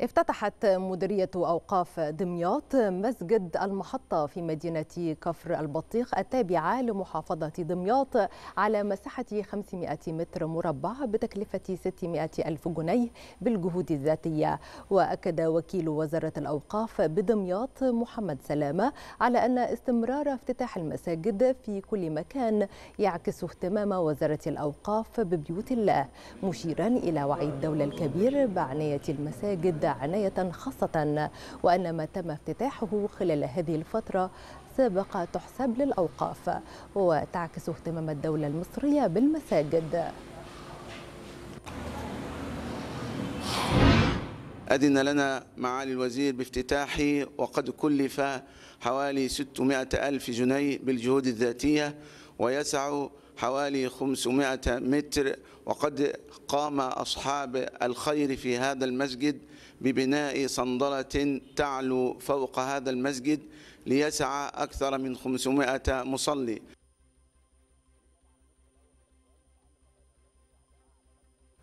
افتتحت مديرية أوقاف دمياط مسجد المحطة في مدينة كفر البطيخ التابعة لمحافظة دمياط على مساحة 500 متر مربع بتكلفة 600 ألف جنيه بالجهود الذاتية وأكد وكيل وزارة الأوقاف بدمياط محمد سلامة على أن استمرار افتتاح المساجد في كل مكان يعكس اهتمام وزارة الأوقاف ببيوت الله مشيرا إلى وعي الدولة الكبير بعناية المساجد عناية خاصة وأن ما تم افتتاحه خلال هذه الفترة سابقة تحسب للأوقاف وتعكس اهتمام الدولة المصرية بالمساجد أذن لنا معالي الوزير بافتتاح وقد كلف حوالي 600 ألف جنيه بالجهود الذاتية ويسع حوالي 500 متر وقد قام أصحاب الخير في هذا المسجد ببناء صندلة تعلو فوق هذا المسجد ليسع أكثر من 500 مصلي